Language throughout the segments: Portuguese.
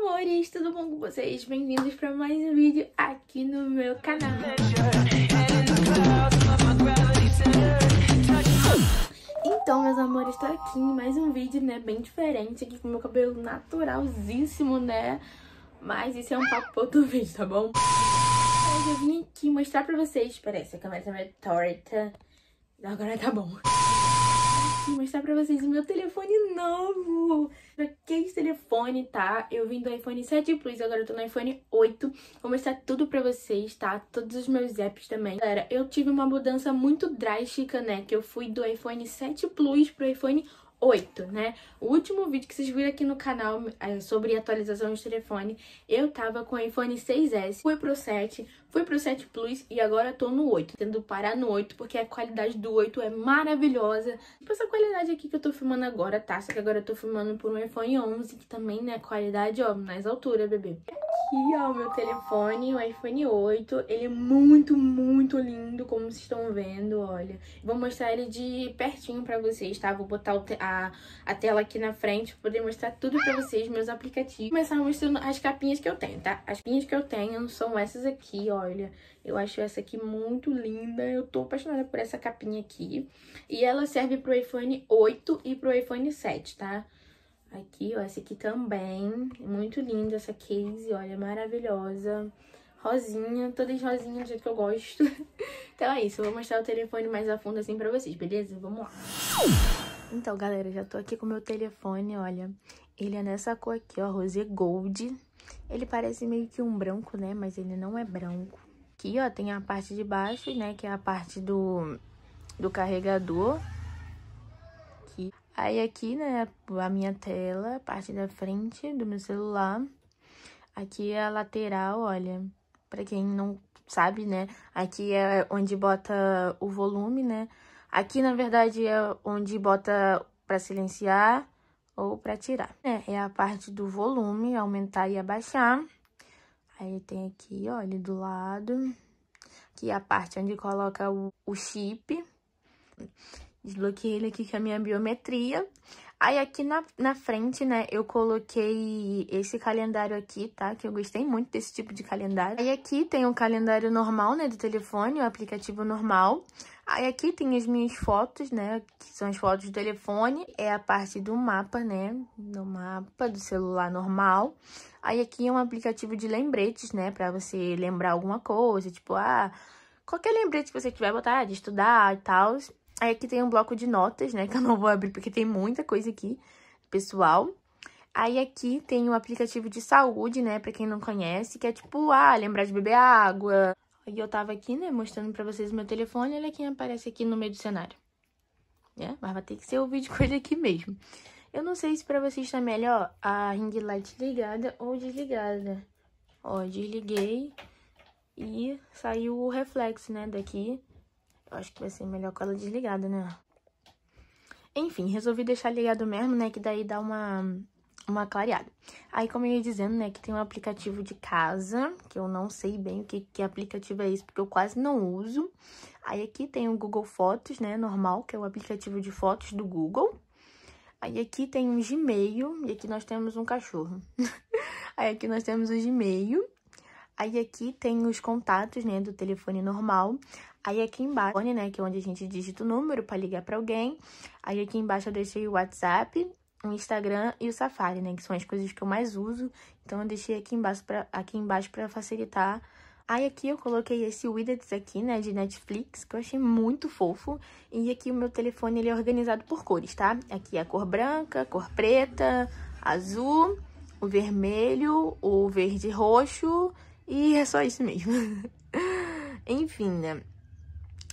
amores, tudo bom com vocês? Bem-vindos para mais um vídeo aqui no meu canal. Então, meus amores, estou aqui em mais um vídeo, né, bem diferente, aqui com meu cabelo naturalzíssimo, né? Mas isso é um papo para outro vídeo, tá bom? Eu vim aqui mostrar para vocês, peraí, essa câmera tá meio torta, agora tá bom e mostrar pra vocês o meu telefone novo. Pra que esse telefone, tá? Eu vim do iPhone 7 Plus, agora eu tô no iPhone 8. Vou mostrar tudo pra vocês, tá? Todos os meus apps também. Galera, eu tive uma mudança muito drástica, né? Que eu fui do iPhone 7 Plus pro iPhone 8, né? O último vídeo que vocês viram aqui no canal é sobre atualização de telefone, eu tava com o iPhone 6S, fui pro 7, Fui pro 7 Plus e agora tô no 8, tendo parar no 8 porque a qualidade do 8 é maravilhosa. Tipo essa qualidade aqui que eu tô filmando agora, tá? Só que agora eu tô filmando por um iPhone 11, que também, né, qualidade, ó, mais altura bebê. Aqui, ó, o meu telefone, o iPhone 8. Ele é muito, muito lindo, como vocês estão vendo, olha. Vou mostrar ele de pertinho pra vocês, tá? Vou botar a, a tela aqui na frente pra poder mostrar tudo pra vocês, meus aplicativos. Vou começar mostrando as capinhas que eu tenho, tá? As capinhas que eu tenho são essas aqui, ó. Olha, eu acho essa aqui muito linda. Eu tô apaixonada por essa capinha aqui. E ela serve pro iPhone 8 e pro iPhone 7, tá? Aqui, ó, essa aqui também. Muito linda essa case, olha, maravilhosa. Rosinha, todas rosinhas do jeito que eu gosto. então é isso, eu vou mostrar o telefone mais a fundo assim pra vocês, beleza? Vamos lá. Então, galera, já tô aqui com o meu telefone, olha. Ele é nessa cor aqui, ó, rosé gold. Ele parece meio que um branco, né? Mas ele não é branco. Aqui, ó, tem a parte de baixo, né? Que é a parte do, do carregador. Aqui. Aí aqui, né, a minha tela, a parte da frente do meu celular. Aqui é a lateral, olha. Pra quem não sabe, né? Aqui é onde bota o volume, né? Aqui, na verdade, é onde bota pra silenciar ou para tirar. É, é a parte do volume, aumentar e abaixar. Aí tem aqui, ele do lado, que é a parte onde coloca o, o chip. Desbloqueei ele aqui com a minha biometria. Aí aqui na, na frente, né, eu coloquei esse calendário aqui, tá? Que eu gostei muito desse tipo de calendário. Aí aqui tem o calendário normal, né, do telefone, o aplicativo normal. Aí aqui tem as minhas fotos, né, que são as fotos do telefone. É a parte do mapa, né, do mapa do celular normal. Aí aqui é um aplicativo de lembretes, né, pra você lembrar alguma coisa, tipo, ah qualquer lembrete que você tiver, botar de estudar e tal. Aí é aqui tem um bloco de notas, né? Que eu não vou abrir porque tem muita coisa aqui, pessoal. Aí aqui tem o um aplicativo de saúde, né? Pra quem não conhece, que é tipo, ah, lembrar de beber água. E eu tava aqui, né, mostrando pra vocês o meu telefone. Olha quem aparece aqui no meio do cenário. É, mas vai ter que ser o vídeo com ele aqui mesmo. Eu não sei se pra vocês tá melhor a ring light ligada ou desligada. Ó, desliguei e saiu o reflexo, né, daqui. Eu acho que vai ser melhor com ela desligada, né? Enfim, resolvi deixar ligado mesmo, né? Que daí dá uma, uma clareada. Aí, como eu ia dizendo, né? Que tem um aplicativo de casa, que eu não sei bem o que, que aplicativo é esse, porque eu quase não uso. Aí aqui tem o Google Fotos, né? Normal, que é o aplicativo de fotos do Google. Aí aqui tem um Gmail, e aqui nós temos um cachorro. Aí aqui nós temos o Gmail. Aí aqui tem os contatos, né, do telefone normal. Aí aqui embaixo, né, que é onde a gente digita o número para ligar para alguém. Aí aqui embaixo eu deixei o WhatsApp, o Instagram e o Safari, né, que são as coisas que eu mais uso. Então eu deixei aqui embaixo para aqui embaixo para facilitar. Aí aqui eu coloquei esse widgets aqui, né, de Netflix, que eu achei muito fofo. E aqui o meu telefone ele é organizado por cores, tá? Aqui é a cor branca, cor preta, azul, o vermelho, o verde roxo e é só isso mesmo. Enfim, né?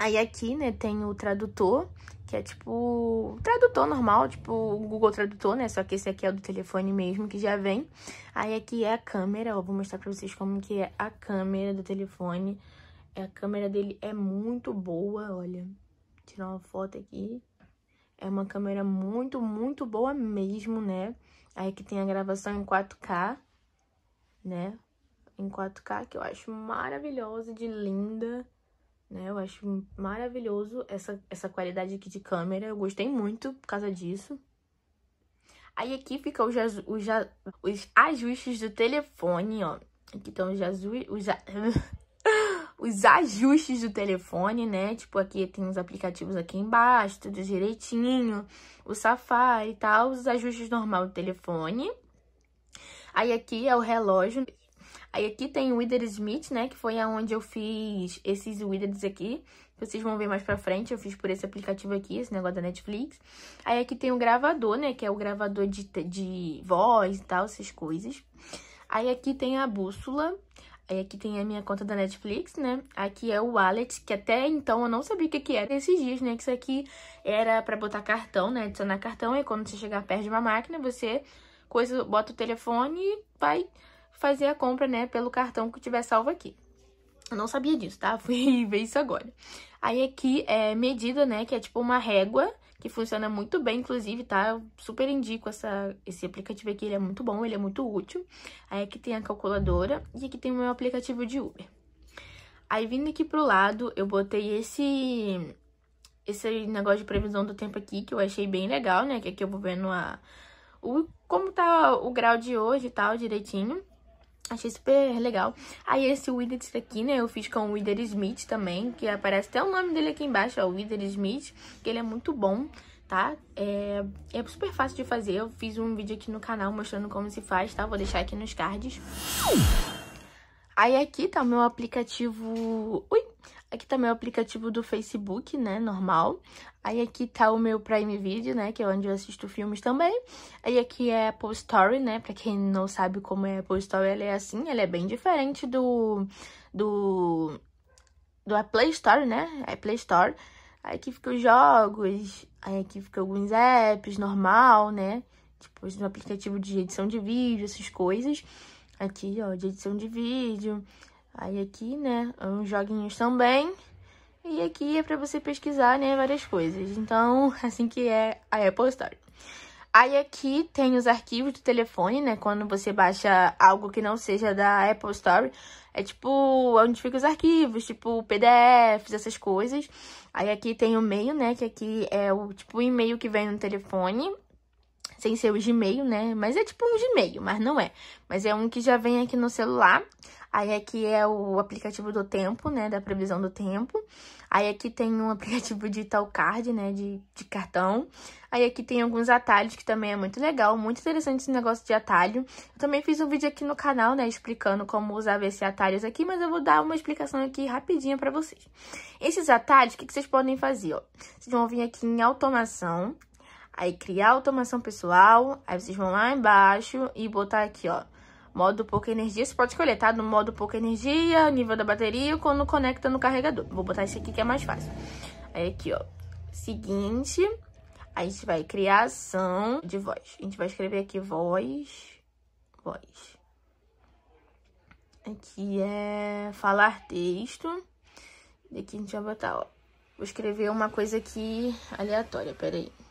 Aí aqui, né, tem o tradutor, que é tipo tradutor normal, tipo o Google Tradutor, né? Só que esse aqui é do telefone mesmo, que já vem. Aí aqui é a câmera, ó, vou mostrar pra vocês como que é a câmera do telefone. É, a câmera dele é muito boa, olha. Vou tirar uma foto aqui. É uma câmera muito, muito boa mesmo, né? Aí aqui tem a gravação em 4K, né? Em 4K, que eu acho maravilhosa, de linda. Né? Eu acho maravilhoso essa, essa qualidade aqui de câmera. Eu gostei muito por causa disso. Aí aqui fica os, os, os ajustes do telefone, ó. Aqui estão os, os, os ajustes do telefone, né? Tipo, aqui tem os aplicativos aqui embaixo, tudo direitinho. O Safari e tal, os ajustes normal do telefone. Aí aqui é o relógio. Aí aqui tem o Wither Smith, né? Que foi aonde eu fiz esses Withers aqui. vocês vão ver mais pra frente. Eu fiz por esse aplicativo aqui, esse negócio da Netflix. Aí aqui tem o gravador, né? Que é o gravador de, de voz e tal, essas coisas. Aí aqui tem a bússola. Aí aqui tem a minha conta da Netflix, né? Aqui é o wallet, que até então eu não sabia o que, que era esses dias, né? Que isso aqui era pra botar cartão, né? Adicionar cartão. E quando você chegar perto de uma máquina, você coisa, bota o telefone e vai fazer a compra, né, pelo cartão que tiver salvo aqui. Eu não sabia disso, tá? Fui ver isso agora. Aí aqui é medida, né, que é tipo uma régua, que funciona muito bem, inclusive, tá? Eu super indico essa, esse aplicativo aqui, ele é muito bom, ele é muito útil. Aí aqui tem a calculadora e aqui tem o meu aplicativo de Uber. Aí vindo aqui pro lado, eu botei esse esse negócio de previsão do tempo aqui, que eu achei bem legal, né? Que aqui eu vou vendo a, o, como tá o grau de hoje e tal, direitinho. Achei super legal. Aí esse Wither aqui, né, eu fiz com o Wither Smith também, que aparece até o nome dele aqui embaixo, ó, o Wither Smith, que ele é muito bom, tá? É, é super fácil de fazer, eu fiz um vídeo aqui no canal mostrando como se faz, tá? Vou deixar aqui nos cards. Aí aqui tá o meu aplicativo... Ui! Aqui tá meu aplicativo do Facebook, né, normal. Aí aqui tá o meu Prime Video, né, que é onde eu assisto filmes também. Aí aqui é Apple Story, né, pra quem não sabe como é Apple Story, ela é assim, ela é bem diferente do... do... do Play Store, né, Apple Play Store. Aí aqui fica os jogos, aí aqui fica alguns apps, normal, né, tipo, um aplicativo de edição de vídeo, essas coisas. Aqui, ó, de edição de vídeo. Aí aqui, né, uns joguinhos também. E aqui é para você pesquisar, né, várias coisas. Então, assim que é a Apple Store. Aí aqui tem os arquivos do telefone, né? Quando você baixa algo que não seja da Apple Store, é tipo é onde ficam os arquivos, tipo PDFs, essas coisas. Aí aqui tem o e-mail, né? Que aqui é o tipo e-mail que vem no telefone sem ser o Gmail, né? Mas é tipo um Gmail, mas não é. Mas é um que já vem aqui no celular. Aí aqui é o aplicativo do tempo, né? Da previsão do tempo. Aí aqui tem um aplicativo de tal card, né? De, de cartão. Aí aqui tem alguns atalhos que também é muito legal. Muito interessante esse negócio de atalho. Eu também fiz um vídeo aqui no canal, né? Explicando como usar esses atalhos aqui. Mas eu vou dar uma explicação aqui rapidinha pra vocês. Esses atalhos, o que, que vocês podem fazer, ó? Vocês vão vir aqui em automação. Aí, criar automação pessoal. Aí, vocês vão lá embaixo e botar aqui, ó. Modo pouca energia, você pode escolher, tá? No modo pouca energia, nível da bateria quando conecta no carregador. Vou botar esse aqui que é mais fácil. Aí, aqui, ó. Seguinte. Aí, a gente vai criar ação de voz. A gente vai escrever aqui voz, voz. Aqui é falar texto. Daqui a gente vai botar, ó. Vou escrever uma coisa aqui aleatória, peraí. aí.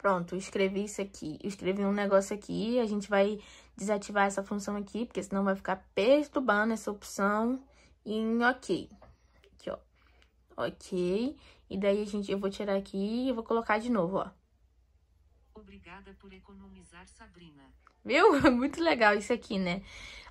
pronto, escrevi isso aqui, escrevi um negócio aqui, a gente vai desativar essa função aqui, porque senão vai ficar perturbando essa opção em ok. Aqui, ó. Ok. E daí, a gente, eu vou tirar aqui e vou colocar de novo, ó. Obrigada por economizar, Sabrina. Viu? Muito legal isso aqui, né?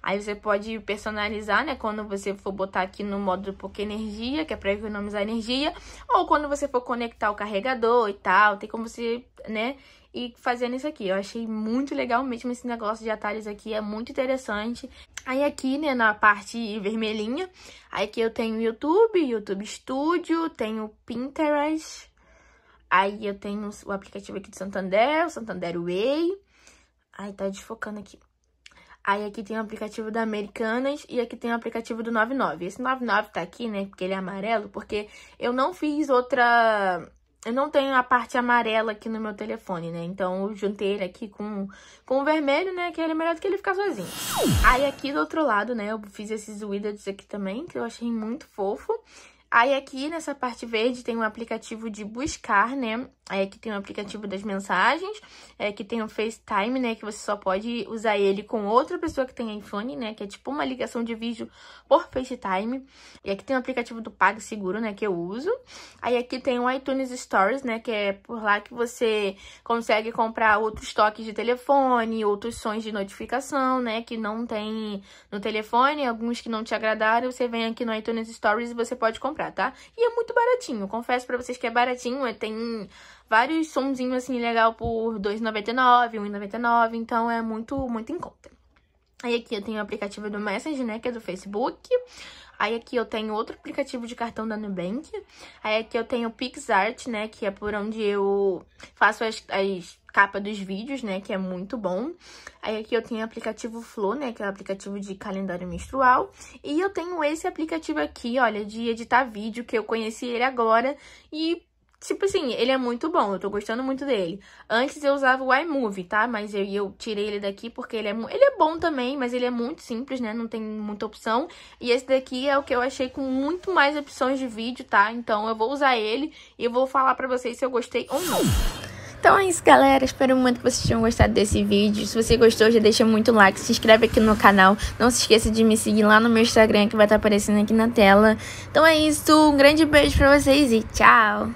Aí você pode personalizar, né? Quando você for botar aqui no modo pouca energia, que é para economizar energia, ou quando você for conectar o carregador e tal, tem como você, né? E fazendo isso aqui. Eu achei muito legal mesmo esse negócio de atalhos aqui, é muito interessante. Aí aqui, né, na parte vermelhinha, aí que eu tenho YouTube, YouTube Studio, tenho Pinterest, Aí eu tenho o aplicativo aqui do Santander, o Santander Way. Ai, tá desfocando aqui. Aí aqui tem o aplicativo da Americanas e aqui tem o aplicativo do 99. Esse 99 tá aqui, né, porque ele é amarelo, porque eu não fiz outra... Eu não tenho a parte amarela aqui no meu telefone, né? Então eu juntei ele aqui com, com o vermelho, né? Que ele é melhor do que ele ficar sozinho. Aí aqui do outro lado, né? Eu fiz esses widgets aqui também, que eu achei muito fofo. Aí aqui nessa parte verde tem um aplicativo de buscar, né? É, que tem o um aplicativo das mensagens, é, que tem o um FaceTime, né? Que você só pode usar ele com outra pessoa que tem iPhone, né? Que é tipo uma ligação de vídeo por FaceTime. E aqui tem o um aplicativo do PagSeguro, né? Que eu uso. Aí aqui tem o iTunes Stories, né? Que é por lá que você consegue comprar outros toques de telefone, outros sons de notificação, né? Que não tem no telefone, alguns que não te agradaram, você vem aqui no iTunes Stories e você pode comprar comprar, tá? E é muito baratinho, confesso pra vocês que é baratinho, é, tem vários sonzinhos assim legal por R$2,99, R$1,99, então é muito, muito em conta. Aí aqui eu tenho o aplicativo do Messenger, né, que é do Facebook. Aí aqui eu tenho outro aplicativo de cartão da Nubank. Aí aqui eu tenho o PixArt, né, que é por onde eu faço as, as capa dos vídeos, né, que é muito bom. Aí aqui eu tenho o aplicativo Flow, né, que é o aplicativo de calendário menstrual. E eu tenho esse aplicativo aqui, olha, de editar vídeo, que eu conheci ele agora. E, tipo assim, ele é muito bom, eu tô gostando muito dele. Antes eu usava o iMovie, tá? Mas eu, eu tirei ele daqui porque ele é, ele é bom também, mas ele é muito simples, né, não tem muita opção. E esse daqui é o que eu achei com muito mais opções de vídeo, tá? Então eu vou usar ele e eu vou falar pra vocês se eu gostei ou não. Então é isso, galera. Espero muito que vocês tenham gostado desse vídeo. Se você gostou, já deixa muito like, se inscreve aqui no canal. Não se esqueça de me seguir lá no meu Instagram, que vai estar aparecendo aqui na tela. Então é isso. Um grande beijo pra vocês e tchau!